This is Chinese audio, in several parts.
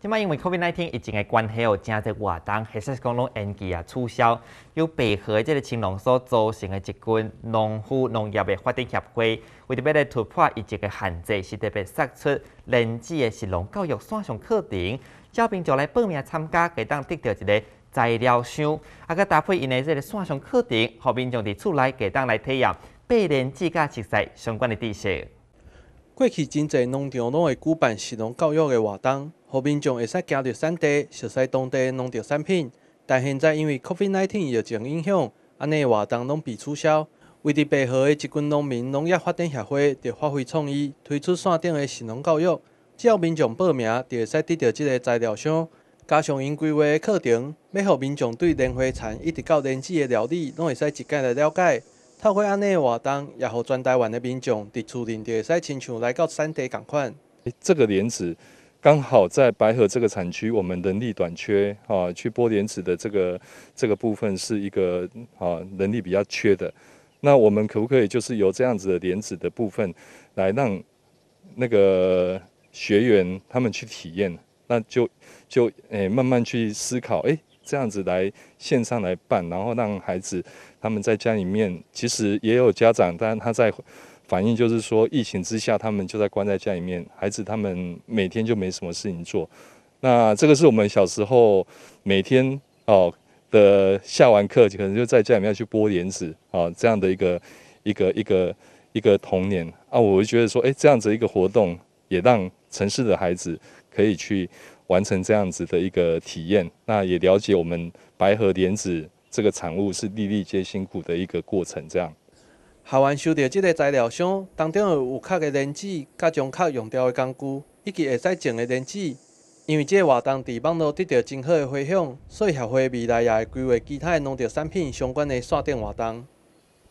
即摆因为 COVID-19 疫情的关系哦，正只活动其是讲拢延期啊，取消。有配合即个青农所组成的一群农户农业的发展协会，为要来突破疫情个限制，是特别设出人结个时农教育线上课程。招兵就来报名参加，会当得到一个材料箱，啊，佮搭配因的即个线上课程，互民众伫厝内会当来体验百制自驾实习相关的知识。过去真侪农场拢会举办时农教育的活动。互民众会使行到产地，熟悉当地农业产品，但现在因为 COVID-19 疫情影响，安尼活动拢被取消。为着配河的一群农民农业发展协会，就发挥创意，推出线诶的农教育。只要民众报名，就会使得到这个材料箱，加上因规划的课程，要互民众对莲花田一直到莲子的料理，拢会使一概来了解。透过安尼的活动，也互全台湾的民众伫厝里就会使亲像来到产地共款。诶，这个莲子。刚好在白河这个产区，我们人力短缺啊，去剥莲子的这个这个部分是一个啊，人力比较缺的。那我们可不可以就是由这样子的莲子的部分，来让那个学员他们去体验？那就就诶慢慢去思考，诶，这样子来线上来办，然后让孩子他们在家里面，其实也有家长，但他在。反应就是说，疫情之下，他们就在关在家里面，孩子他们每天就没什么事情做。那这个是我们小时候每天哦的下完课，可能就在家里面去剥莲子啊，这样的一个一个一个一个童年啊。我就觉得说，哎，这样子一个活动也让城市的孩子可以去完成这样子的一个体验，那也了解我们白荷莲子这个产物是粒粒皆辛苦的一个过程，这样。学员收到即个材料箱，当中有有卡的种子，甲将卡用掉的工具，以及会使种的种子。因为即个活动伫网络得到真好的反响，所以协会未来也会规划其他农作产品相关的线顶活动。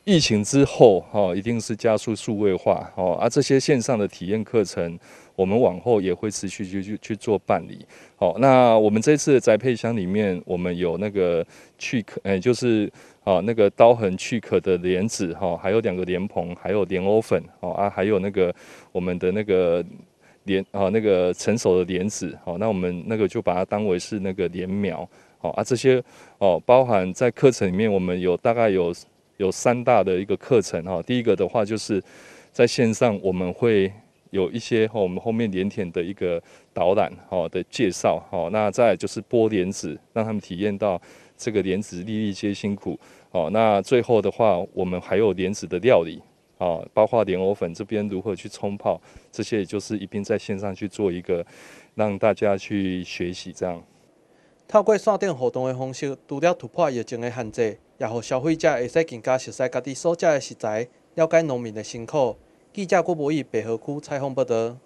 疫情之后，哈，一定是加速数位化，哦，啊，这些线上的体验课程，我们往后也会持续去去去做办理，好，那我们这次的栽配箱里面，我们有那个去壳，诶，就是，哦，那个刀痕去壳的莲子，哈，还有两个莲蓬，还有莲藕粉，哦，啊，还有那个我们的那个莲，哦，那个成熟的莲子，哦，那我们那个就把它当为是那个莲苗，哦，啊，这些，哦，包含在课程里面，我们有大概有。有三大的一个课程哈，第一个的话就是在线上我们会有一些我们后面连田的一个导览哈的介绍哈，那再就是剥莲子，让他们体验到这个莲子粒粒皆辛苦哦。那最后的话，我们还有莲子的料理啊，包括莲藕粉这边如何去冲泡，这些也就是一并在线上去做一个让大家去学习这样。透过线上活动的方式，除了突破疫情的限制。也予消费者会使更加熟悉家己所食的食材，了解农民的辛苦。记者郭博易北河区采访报道。